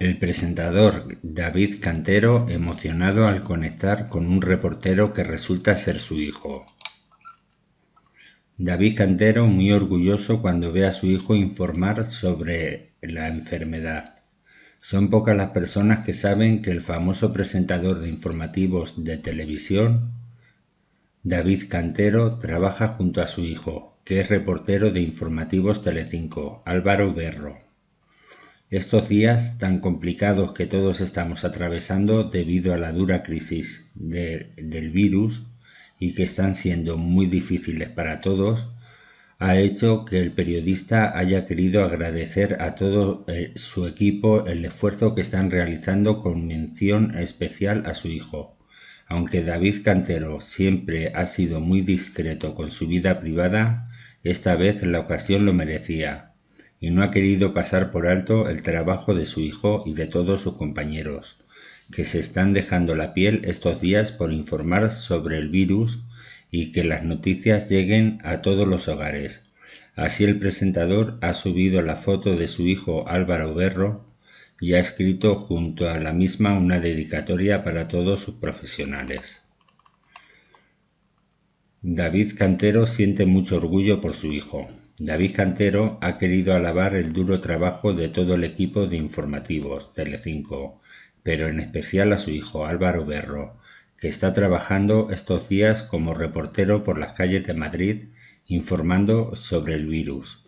El presentador David Cantero emocionado al conectar con un reportero que resulta ser su hijo. David Cantero muy orgulloso cuando ve a su hijo informar sobre la enfermedad. Son pocas las personas que saben que el famoso presentador de informativos de televisión, David Cantero, trabaja junto a su hijo, que es reportero de informativos Telecinco, Álvaro Berro. Estos días tan complicados que todos estamos atravesando debido a la dura crisis del virus y que están siendo muy difíciles para todos, ha hecho que el periodista haya querido agradecer a todo eh, su equipo el esfuerzo que están realizando con mención especial a su hijo. Aunque David Cantero siempre ha sido muy discreto con su vida privada, esta vez la ocasión lo merecía y no ha querido pasar por alto el trabajo de su hijo y de todos sus compañeros, que se están dejando la piel estos días por informar sobre el virus y que las noticias lleguen a todos los hogares. Así el presentador ha subido la foto de su hijo Álvaro Berro y ha escrito junto a la misma una dedicatoria para todos sus profesionales. David Cantero siente mucho orgullo por su hijo. David Cantero ha querido alabar el duro trabajo de todo el equipo de informativos Telecinco, pero en especial a su hijo Álvaro Berro, que está trabajando estos días como reportero por las calles de Madrid informando sobre el virus.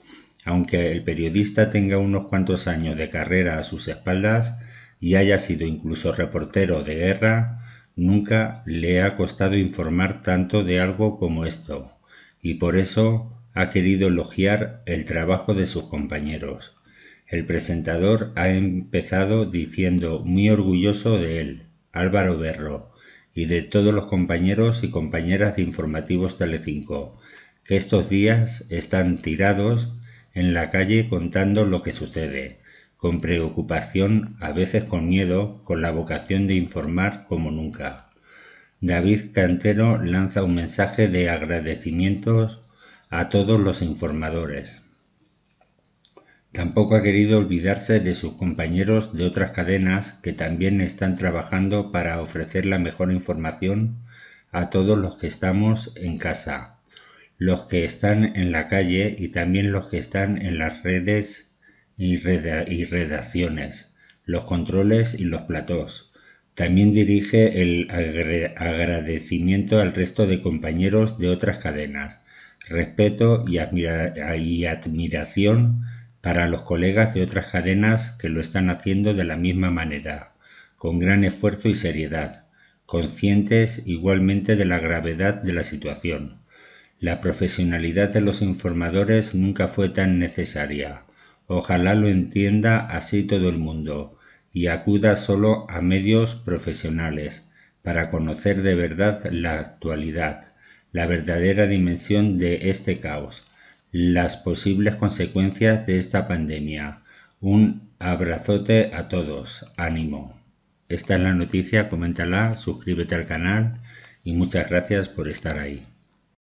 Aunque el periodista tenga unos cuantos años de carrera a sus espaldas y haya sido incluso reportero de guerra, nunca le ha costado informar tanto de algo como esto, y por eso ha querido elogiar el trabajo de sus compañeros. El presentador ha empezado diciendo muy orgulloso de él, Álvaro Berro, y de todos los compañeros y compañeras de Informativos Telecinco, que estos días están tirados en la calle contando lo que sucede, con preocupación, a veces con miedo, con la vocación de informar como nunca. David Cantero lanza un mensaje de agradecimientos a todos los informadores. Tampoco ha querido olvidarse de sus compañeros de otras cadenas que también están trabajando para ofrecer la mejor información a todos los que estamos en casa, los que están en la calle y también los que están en las redes y, redacciones, los controles y los platós. También dirige el agradecimiento al resto de compañeros de otras cadenas respeto y, admiración para los colegas de otras cadenas que lo están haciendo de la misma manera, con gran esfuerzo y seriedad, conscientes igualmente de la gravedad de la situación. La profesionalidad de los informadores nunca fue tan necesaria. Ojalá lo entienda así todo el mundo y acuda solo a medios profesionales para conocer de verdad la actualidad, la verdadera dimensión de este caos, las posibles consecuencias de esta pandemia. Un abrazote a todos, ánimo. Esta es la noticia, coméntala, suscríbete al canal y muchas gracias por estar ahí.